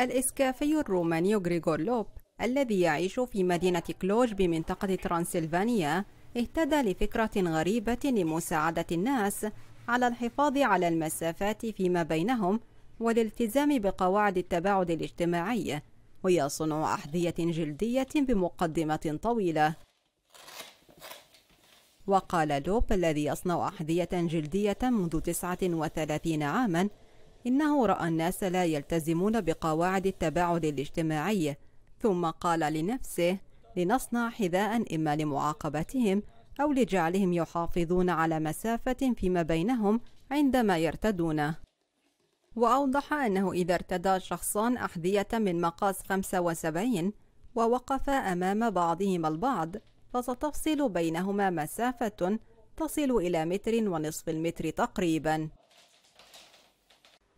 الإسكافي الروماني غريغور لوب الذي يعيش في مدينة كلوج بمنطقة ترانسلفانيا اهتدى لفكرة غريبة لمساعدة الناس على الحفاظ على المسافات فيما بينهم والالتزام بقواعد التباعد الاجتماعي وهي صنع أحذية جلدية بمقدمة طويلة وقال لوب الذي يصنع أحذية جلدية منذ 39 عاماً إنه رأى الناس لا يلتزمون بقواعد التباعد الاجتماعي ثم قال لنفسه لنصنع حذاء إما لمعاقبتهم أو لجعلهم يحافظون على مسافة فيما بينهم عندما يرتدونه وأوضح أنه إذا ارتدى شخصان أحذية من مقاس 75 ووقف أمام بعضهما البعض فستفصل بينهما مسافة تصل إلى متر ونصف المتر تقريباً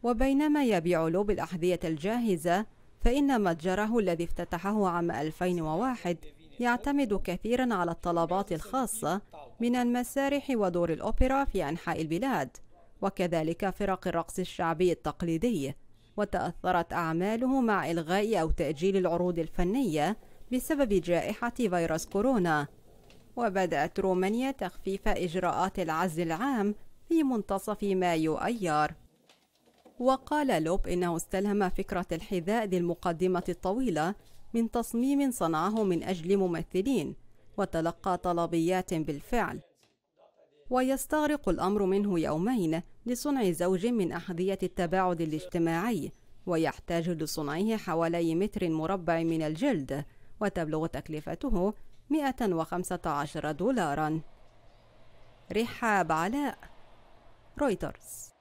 وبينما يبيع لوب الأحذية الجاهزة فإن متجره الذي افتتحه عام 2001 يعتمد كثيرا على الطلبات الخاصة من المسارح ودور الأوبرا في أنحاء البلاد وكذلك فرق الرقص الشعبي التقليدي وتأثرت أعماله مع إلغاء أو تأجيل العروض الفنية بسبب جائحة فيروس كورونا وبدأت رومانيا تخفيف إجراءات العزل العام في منتصف مايو أيار وقال لوب إنه استلهم فكرة الحذاء ذي المقدمة الطويلة من تصميم صنعه من أجل ممثلين وتلقى طلبيات بالفعل ويستغرق الأمر منه يومين لصنع زوج من أحذية التباعد الاجتماعي ويحتاج لصنعه حوالي متر مربع من الجلد وتبلغ تكلفته 115 دولارا رحاب علاء رويترز